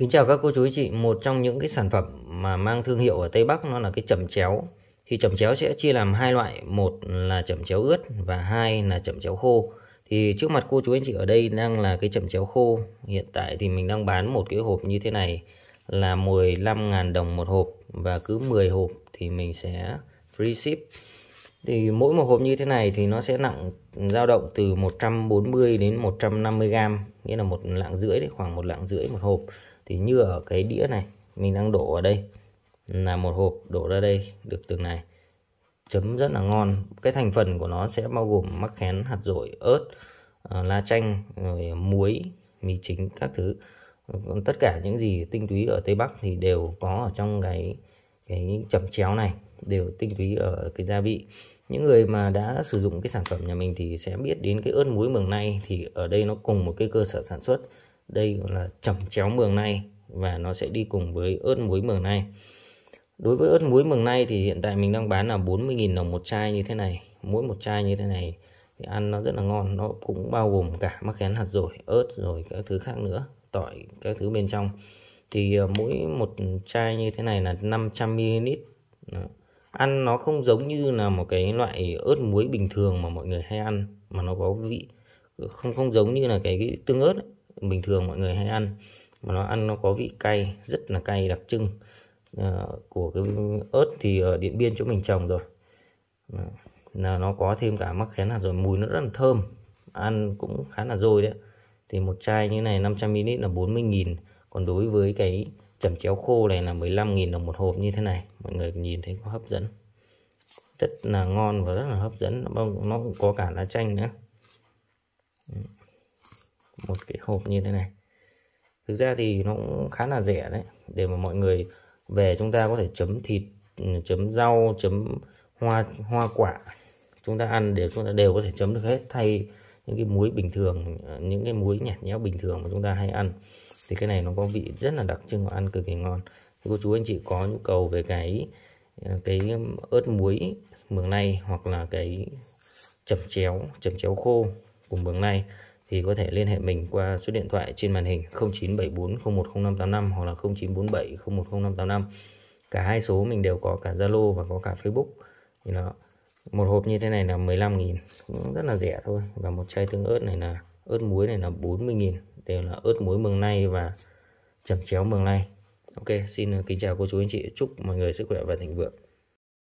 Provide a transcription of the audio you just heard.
Kính chào các cô chú ý chị, một trong những cái sản phẩm mà mang thương hiệu ở Tây Bắc nó là cái chẩm chéo. Thì chẩm chéo sẽ chia làm hai loại, một là chẩm chéo ướt và hai là chẩm chéo khô. Thì trước mặt cô chú anh chị ở đây đang là cái chẩm chéo khô. Hiện tại thì mình đang bán một cái hộp như thế này là 15.000 đồng một hộp và cứ 10 hộp thì mình sẽ free ship. Thì mỗi một hộp như thế này thì nó sẽ nặng dao động từ 140 đến 150 gram, nghĩa là một lạng rưỡi đấy, khoảng một lạng rưỡi một hộp thì như ở cái đĩa này mình đang đổ ở đây là một hộp đổ ra đây được từng này chấm rất là ngon cái thành phần của nó sẽ bao gồm mắc khén hạt dổi ớt ờ, lá chanh rồi muối mì chính các thứ tất cả những gì tinh túy ở tây bắc thì đều có ở trong cái cái chấm chéo này đều tinh túy ở cái gia vị những người mà đã sử dụng cái sản phẩm nhà mình thì sẽ biết đến cái ớt muối mường nay thì ở đây nó cùng một cái cơ sở sản xuất đây gọi là chẩm chéo mường này và nó sẽ đi cùng với ớt muối mường này. đối với ớt muối mường này thì hiện tại mình đang bán là 40.000 đồng một chai như thế này mỗi một chai như thế này thì ăn nó rất là ngon nó cũng bao gồm cả mắc khén hạt rồi ớt rồi các thứ khác nữa tỏi các thứ bên trong thì ờ, mỗi một chai như thế này là 500 ml Đó. ăn nó không giống như là một cái loại ớt muối bình thường mà mọi người hay ăn mà nó có vị không không giống như là cái, cái tương ớt ấy bình thường mọi người hay ăn mà nó ăn nó có vị cay rất là cay đặc trưng à, của cái ớt thì ở ờ, điện biên chỗ mình trồng rồi là nó có thêm cả mắc khén hạt rồi mùi nó rất là thơm ăn cũng khá là dôi đấy thì một chai như này 500ml là 40.000 còn đối với cái chẩm chéo khô này là 15.000 đồng một hộp như thế này mọi người nhìn thấy có hấp dẫn rất là ngon và rất là hấp dẫn nó cũng có cả lá chanh nữa một cái hộp như thế này thực ra thì nó cũng khá là rẻ đấy để mà mọi người về chúng ta có thể chấm thịt chấm rau chấm hoa hoa quả chúng ta ăn để chúng ta đều có thể chấm được hết thay những cái muối bình thường những cái muối nhạt nhẽo bình thường mà chúng ta hay ăn thì cái này nó có vị rất là đặc trưng và ăn cực kỳ ngon thì cô chú anh chị có nhu cầu về cái cái ớt muối mường nay hoặc là cái chẩm chéo chẩm chéo khô của mường nay thì có thể liên hệ mình qua số điện thoại trên màn hình 0974 010585 hoặc là 0947 010585 cả hai số mình đều có cả Zalo và có cả Facebook thì nó một hộp như thế này là 15.000 cũng rất là rẻ thôi và một chai tương ớt này là ớt muối này là 40.000 đều là ớt muối mường nay và chẩm chéo mường nay ok xin kính chào cô chú anh chị chúc mọi người sức khỏe và thịnh vượng